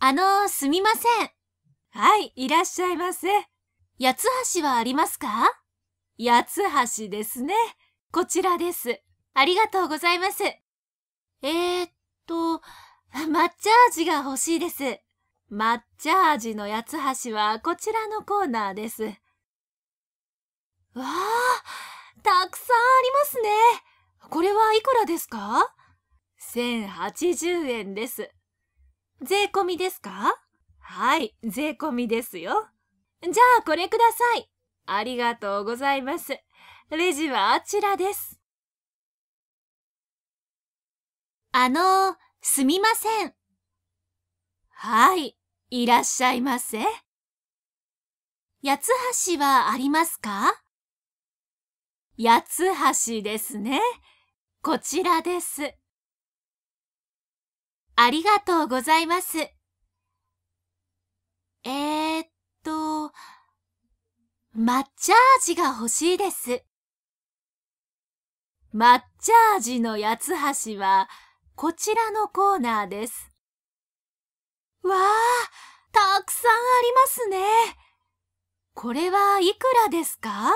あの、すみません。はい、いらっしゃいませ。八つ橋はありますか八つ橋ですね。こちらです。ありがとうございます。えー、っと、抹茶味が欲しいです。抹茶味の八つ橋はこちらのコーナーです。わあ、たくさんありますね。これはいくらですか ?1080 円です。税込みですかはい、税込みですよ。じゃあこれください。ありがとうございます。レジはあちらです。あの、すみません。はい、いらっしゃいませ。八つ橋はありますか八つ橋ですね。こちらです。ありがとうございます。えー、っと、抹茶味が欲しいです。抹茶味の八つ橋は、こちらのコーナーです。わあ、たくさんありますね。これはいくらですか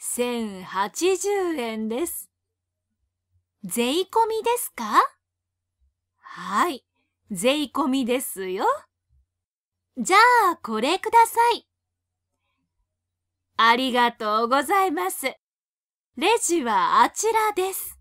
?1080 円です。税込みですかはい、税込みですよ。じゃあ、これください。ありがとうございます。レジはあちらです。